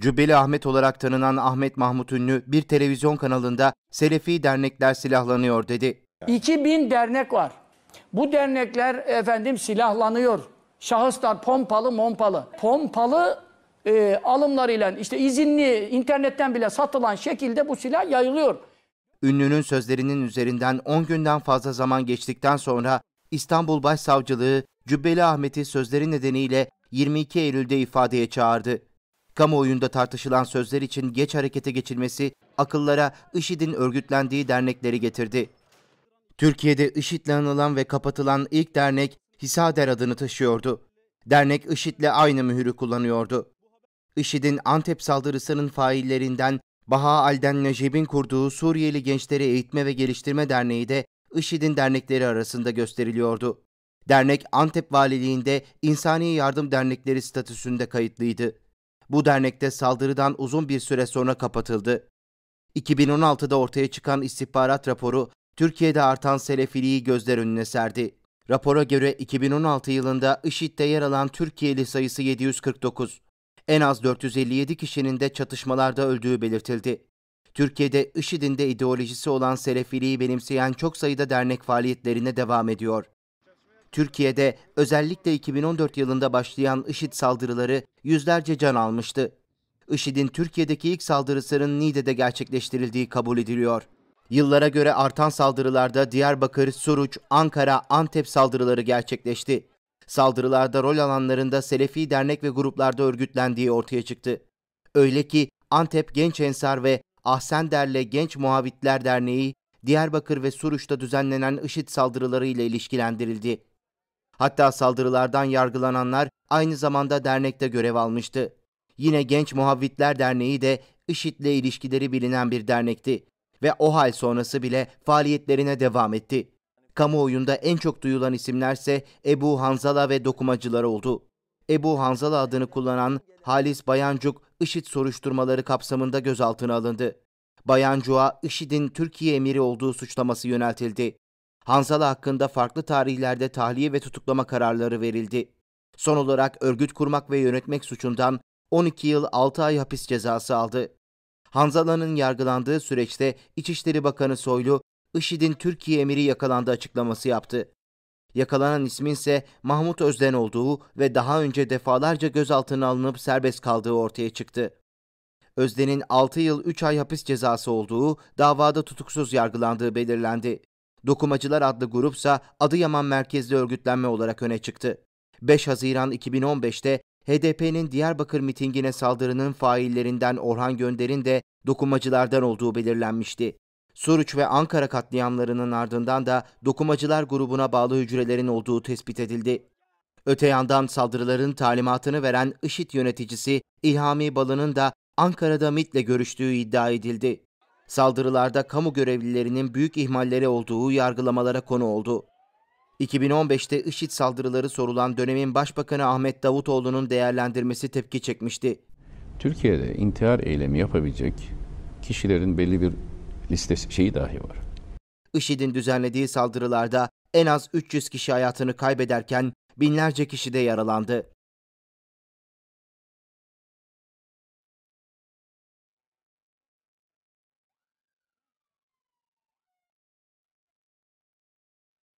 Cübbeli Ahmet olarak tanınan Ahmet Mahmut Ünlü bir televizyon kanalında Selefi dernekler silahlanıyor dedi. 2000 dernek var. Bu dernekler efendim silahlanıyor. Şahıslar pompalı mompalı. Pompalı e, alımlarıyla işte izinli internetten bile satılan şekilde bu silah yayılıyor. Ünlünün sözlerinin üzerinden 10 günden fazla zaman geçtikten sonra İstanbul Başsavcılığı Cübbeli Ahmet'i sözleri nedeniyle 22 Eylül'de ifadeye çağırdı. Kamuoyunda tartışılan sözler için geç harekete geçilmesi akıllara IŞİD'in örgütlendiği dernekleri getirdi. Türkiye'de IŞİD'le anılan ve kapatılan ilk dernek Hisader adını taşıyordu. Dernek IŞİD'le aynı mührü kullanıyordu. IŞİD'in Antep saldırısının faillerinden Baha Alden Necib'in kurduğu Suriyeli Gençleri Eğitme ve Geliştirme Derneği de IŞİD'in dernekleri arasında gösteriliyordu. Dernek Antep Valiliğinde İnsani Yardım Dernekleri statüsünde kayıtlıydı. Bu dernekte saldırıdan uzun bir süre sonra kapatıldı. 2016'da ortaya çıkan istihbarat raporu Türkiye'de artan selefiliği gözler önüne serdi. Rapora göre 2016 yılında IŞİD'de yer alan Türkiye'li sayısı 749. En az 457 kişinin de çatışmalarda öldüğü belirtildi. Türkiye'de IŞİD'in de ideolojisi olan selefiliği benimseyen çok sayıda dernek faaliyetlerine devam ediyor. Türkiye'de özellikle 2014 yılında başlayan IŞİD saldırıları yüzlerce can almıştı. IŞİD'in Türkiye'deki ilk saldırısının Niğde'de gerçekleştirildiği kabul ediliyor. Yıllara göre artan saldırılarda Diyarbakır, Suruç, Ankara, Antep saldırıları gerçekleşti. Saldırılarda rol alanlarında Selefi dernek ve gruplarda örgütlendiği ortaya çıktı. Öyle ki Antep Genç Ensar ve Ahsender'le Genç Muhavitler Derneği Diyarbakır ve Suruç'ta düzenlenen IŞİD saldırıları ile ilişkilendirildi. Hatta saldırılardan yargılananlar aynı zamanda dernekte görev almıştı. Yine Genç Muhavvitler Derneği de IŞİD'le ilişkileri bilinen bir dernekti ve o hal sonrası bile faaliyetlerine devam etti. Kamuoyunda en çok duyulan isimlerse Ebu Hanzala ve dokumacılar oldu. Ebu Hanzala adını kullanan Halis Bayancuk IŞİD soruşturmaları kapsamında gözaltına alındı. Bayancuk'a IŞİD'in Türkiye emiri olduğu suçlaması yöneltildi. Hanzala hakkında farklı tarihlerde tahliye ve tutuklama kararları verildi. Son olarak örgüt kurmak ve yönetmek suçundan 12 yıl 6 ay hapis cezası aldı. Hanzala'nın yargılandığı süreçte İçişleri Bakanı Soylu, IŞİD'in Türkiye emiri yakalandı açıklaması yaptı. Yakalanan ismin ise Mahmut Özden olduğu ve daha önce defalarca gözaltına alınıp serbest kaldığı ortaya çıktı. Özden'in 6 yıl 3 ay hapis cezası olduğu, davada tutuksuz yargılandığı belirlendi. Dokumacılar adlı grupsa Adıyaman merkezli örgütlenme olarak öne çıktı. 5 Haziran 2015'te HDP'nin Diyarbakır mitingine saldırının faillerinden Orhan Gönder'in de dokumacılardan olduğu belirlenmişti. Suruç ve Ankara katliamlarının ardından da dokumacılar grubuna bağlı hücrelerin olduğu tespit edildi. Öte yandan saldırıların talimatını veren IŞİD yöneticisi İhami Balı'nın da Ankara'da MIT'le görüştüğü iddia edildi. Saldırılarda kamu görevlilerinin büyük ihmalleri olduğu yargılamalara konu oldu. 2015'te IŞİD saldırıları sorulan dönemin Başbakanı Ahmet Davutoğlu'nun değerlendirmesi tepki çekmişti. Türkiye'de intihar eylemi yapabilecek kişilerin belli bir listesi şeyi dahi var. IŞİD'in düzenlediği saldırılarda en az 300 kişi hayatını kaybederken binlerce kişi de yaralandı.